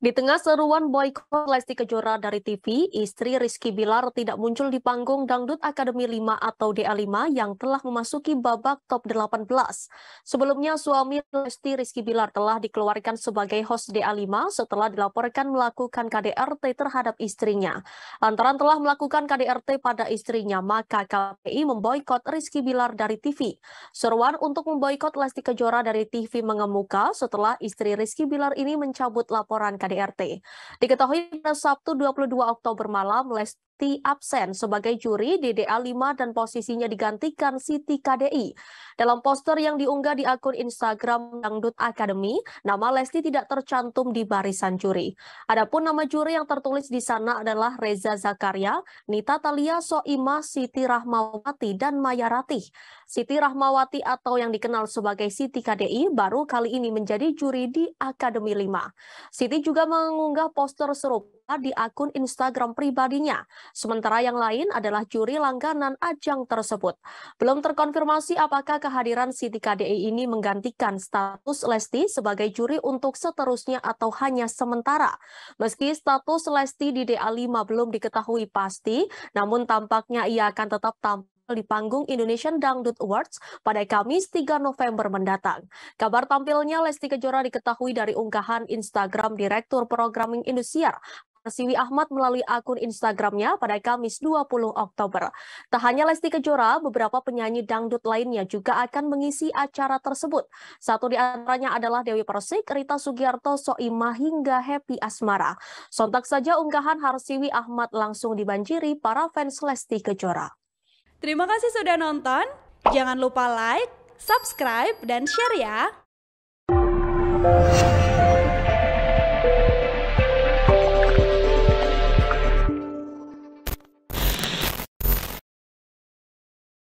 Di tengah seruan boykot Lesti Kejora dari TV, istri Rizky Bilar tidak muncul di panggung Dangdut Akademi 5 atau DA5 yang telah memasuki babak top 18. Sebelumnya, suami Lesti Rizky Bilar telah dikeluarkan sebagai host DA5 setelah dilaporkan melakukan KDRT terhadap istrinya. Lantaran telah melakukan KDRT pada istrinya, maka KPI memboikot Rizky Bilar dari TV. Seruan untuk memboikot Lesti Kejora dari TV mengemuka setelah istri Rizky Bilar ini mencabut laporan KDRT KDRT. Diketahui pada Sabtu 22 Oktober malam, Siti absen sebagai juri di DA5 dan posisinya digantikan Siti KDI. Dalam poster yang diunggah di akun Instagram Dangdut Academy, nama Lesti tidak tercantum di barisan juri. Adapun nama juri yang tertulis di sana adalah Reza Zakaria, Nita Talia Soima, Siti Rahmawati, dan Maya Ratih. Siti Rahmawati atau yang dikenal sebagai Siti KDI baru kali ini menjadi juri di Akademi 5. Siti juga mengunggah poster serupa di akun Instagram pribadinya. Sementara yang lain adalah juri langganan ajang tersebut. Belum terkonfirmasi apakah kehadiran Siti KDI e ini menggantikan status Lesti sebagai juri untuk seterusnya atau hanya sementara. Meski status Lesti di DA5 belum diketahui pasti, namun tampaknya ia akan tetap tampil di panggung Indonesian Dangdut Awards pada Kamis 3 November mendatang. Kabar tampilnya Lesti Kejora diketahui dari unggahan Instagram Direktur Programming Indosiar Siwi Ahmad melalui akun Instagramnya pada Kamis 20 Oktober. Tak hanya Lesti Kejora, beberapa penyanyi dangdut lainnya juga akan mengisi acara tersebut. Satu di antaranya adalah Dewi Persik, Rita Sugiarto, Soima, hingga Happy Asmara. Sontak saja unggahan Harsiwi Ahmad langsung dibanjiri para fans Lesti Kejora. Terima kasih sudah nonton. Jangan lupa like, subscribe, dan share ya.